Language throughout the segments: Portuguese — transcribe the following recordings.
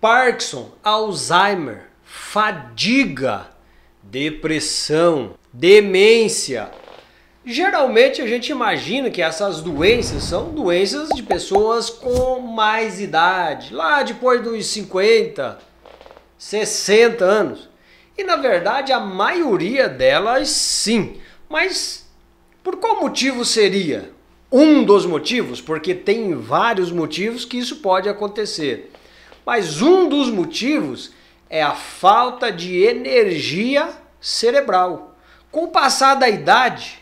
Parkinson, Alzheimer, fadiga, depressão, demência. Geralmente a gente imagina que essas doenças são doenças de pessoas com mais idade, lá depois dos 50, 60 anos. E na verdade a maioria delas sim. Mas por qual motivo seria? Um dos motivos, porque tem vários motivos que isso pode acontecer. Mas um dos motivos é a falta de energia cerebral. Com o passar da idade,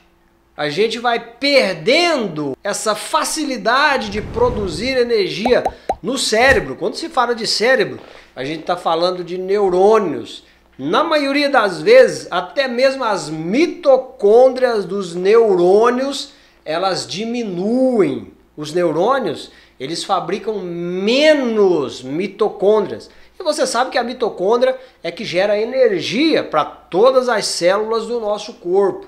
a gente vai perdendo essa facilidade de produzir energia no cérebro. Quando se fala de cérebro, a gente está falando de neurônios. Na maioria das vezes, até mesmo as mitocôndrias dos neurônios, elas diminuem. Os neurônios, eles fabricam menos mitocôndrias. E você sabe que a mitocôndria é que gera energia para todas as células do nosso corpo.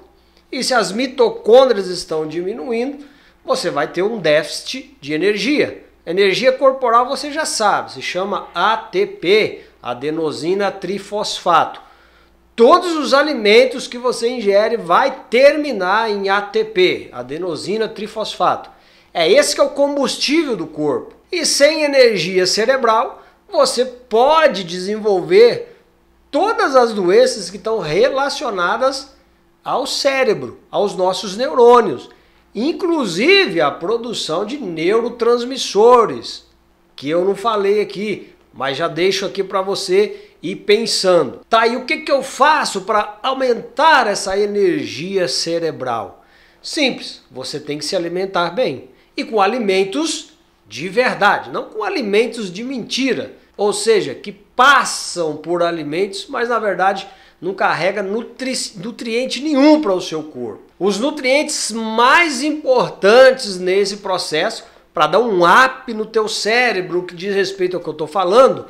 E se as mitocôndrias estão diminuindo, você vai ter um déficit de energia. Energia corporal você já sabe, se chama ATP, adenosina trifosfato. Todos os alimentos que você ingere vai terminar em ATP, adenosina trifosfato. É esse que é o combustível do corpo. E sem energia cerebral, você pode desenvolver todas as doenças que estão relacionadas ao cérebro, aos nossos neurônios, inclusive a produção de neurotransmissores, que eu não falei aqui, mas já deixo aqui para você ir pensando. Tá, e o que, que eu faço para aumentar essa energia cerebral? Simples, você tem que se alimentar bem e com alimentos de verdade, não com alimentos de mentira, ou seja, que passam por alimentos, mas na verdade não carrega nutri nutriente nenhum para o seu corpo. Os nutrientes mais importantes nesse processo, para dar um up no teu cérebro que diz respeito ao que eu estou falando,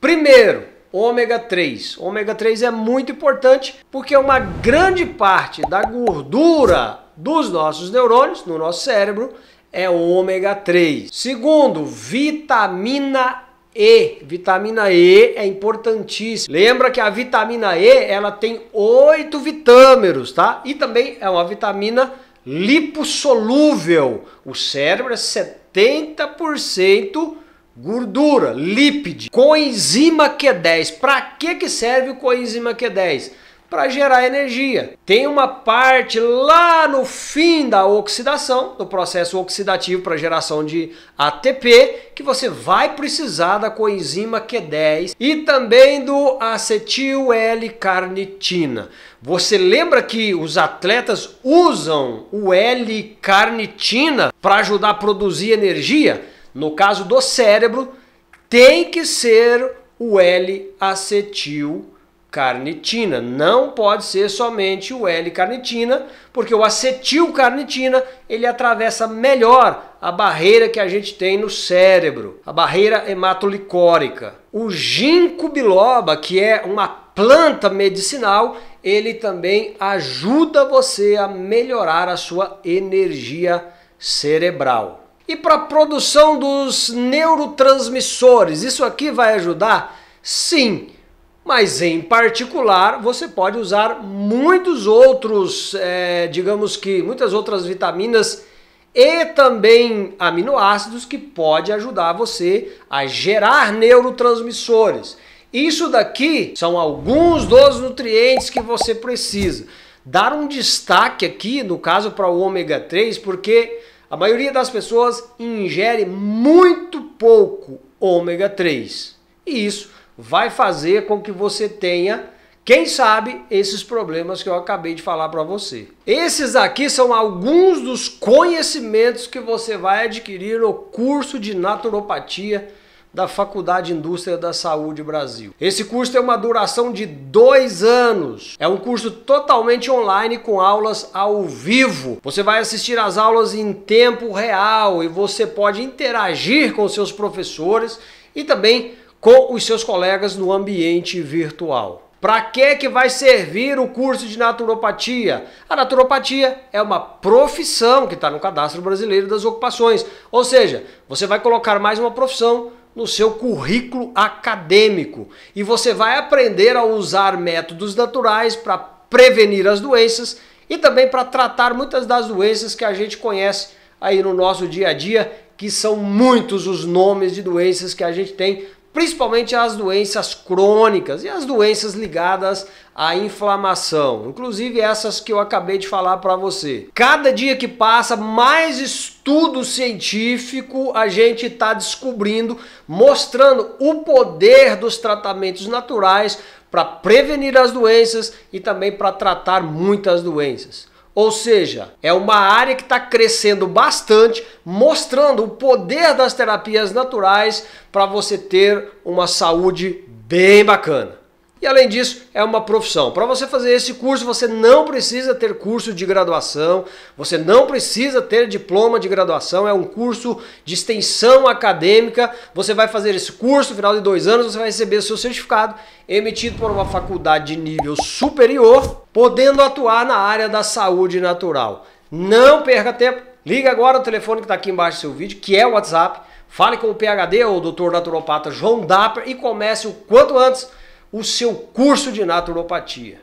primeiro, ômega 3. Ômega 3 é muito importante porque é uma grande parte da gordura dos nossos neurônios no nosso cérebro é ômega 3. Segundo, vitamina e, vitamina E é importantíssima. Lembra que a vitamina E, ela tem oito vitâmeros, tá? E também é uma vitamina liposolúvel. O cérebro é 70% gordura, lípide. Coenzima Q10. Para que que serve o coenzima Q10? para gerar energia. Tem uma parte lá no fim da oxidação, do processo oxidativo para geração de ATP, que você vai precisar da coenzima Q10 e também do acetil L-carnitina. Você lembra que os atletas usam o L-carnitina para ajudar a produzir energia? No caso do cérebro, tem que ser o L-acetil carnitina. Não pode ser somente o L-carnitina, porque o acetilcarnitina ele atravessa melhor a barreira que a gente tem no cérebro, a barreira hematolicórica. O ginkgo biloba, que é uma planta medicinal, ele também ajuda você a melhorar a sua energia cerebral. E para a produção dos neurotransmissores, isso aqui vai ajudar? Sim, mas em particular você pode usar muitos outros, é, digamos que muitas outras vitaminas e também aminoácidos que pode ajudar você a gerar neurotransmissores. Isso daqui são alguns dos nutrientes que você precisa. Dar um destaque aqui, no caso para o ômega 3, porque a maioria das pessoas ingere muito pouco ômega 3. E isso vai fazer com que você tenha, quem sabe, esses problemas que eu acabei de falar para você. Esses aqui são alguns dos conhecimentos que você vai adquirir no curso de naturopatia da Faculdade Indústria da Saúde Brasil. Esse curso tem uma duração de dois anos. É um curso totalmente online com aulas ao vivo. Você vai assistir às aulas em tempo real e você pode interagir com seus professores e também com os seus colegas no ambiente virtual. Para que que vai servir o curso de naturopatia? A naturopatia é uma profissão que está no cadastro brasileiro das ocupações, ou seja, você vai colocar mais uma profissão no seu currículo acadêmico e você vai aprender a usar métodos naturais para prevenir as doenças e também para tratar muitas das doenças que a gente conhece aí no nosso dia a dia, que são muitos os nomes de doenças que a gente tem principalmente as doenças crônicas e as doenças ligadas à inflamação, inclusive essas que eu acabei de falar para você. Cada dia que passa, mais estudo científico a gente está descobrindo, mostrando o poder dos tratamentos naturais para prevenir as doenças e também para tratar muitas doenças. Ou seja, é uma área que está crescendo bastante, mostrando o poder das terapias naturais para você ter uma saúde bem bacana. E além disso, é uma profissão. Para você fazer esse curso, você não precisa ter curso de graduação, você não precisa ter diploma de graduação, é um curso de extensão acadêmica. Você vai fazer esse curso, no final de dois anos, você vai receber o seu certificado emitido por uma faculdade de nível superior podendo atuar na área da saúde natural. Não perca tempo, liga agora o telefone que está aqui embaixo do seu vídeo, que é o WhatsApp, fale com o PHD ou o doutor naturopata João Dapper e comece o quanto antes o seu curso de naturopatia.